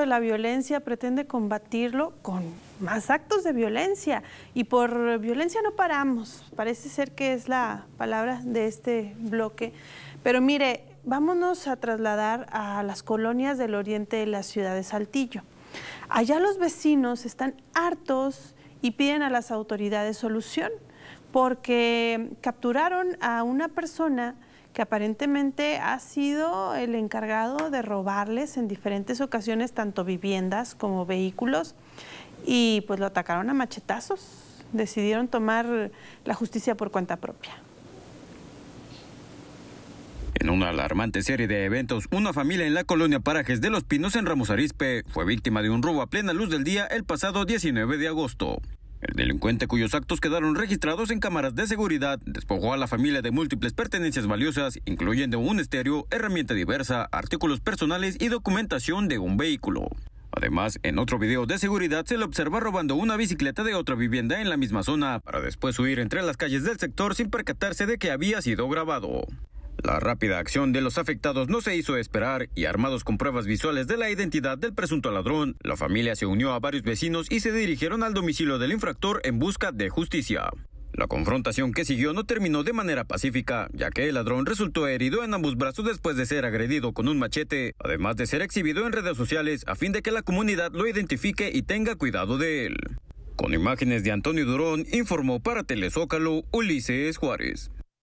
de la violencia pretende combatirlo con más actos de violencia y por violencia no paramos, parece ser que es la palabra de este bloque. Pero mire, vámonos a trasladar a las colonias del oriente de la ciudad de Saltillo. Allá los vecinos están hartos y piden a las autoridades solución porque capturaron a una persona que aparentemente ha sido el encargado de robarles en diferentes ocasiones tanto viviendas como vehículos y pues lo atacaron a machetazos. Decidieron tomar la justicia por cuenta propia. En una alarmante serie de eventos, una familia en la colonia Parajes de los Pinos en Ramos Arizpe fue víctima de un robo a plena luz del día el pasado 19 de agosto. El delincuente, cuyos actos quedaron registrados en cámaras de seguridad, despojó a la familia de múltiples pertenencias valiosas, incluyendo un estéreo, herramienta diversa, artículos personales y documentación de un vehículo. Además, en otro video de seguridad se le observa robando una bicicleta de otra vivienda en la misma zona, para después huir entre las calles del sector sin percatarse de que había sido grabado. La rápida acción de los afectados no se hizo esperar y armados con pruebas visuales de la identidad del presunto ladrón, la familia se unió a varios vecinos y se dirigieron al domicilio del infractor en busca de justicia. La confrontación que siguió no terminó de manera pacífica, ya que el ladrón resultó herido en ambos brazos después de ser agredido con un machete, además de ser exhibido en redes sociales a fin de que la comunidad lo identifique y tenga cuidado de él. Con imágenes de Antonio Durón, informó para Telezócalo Ulises Juárez.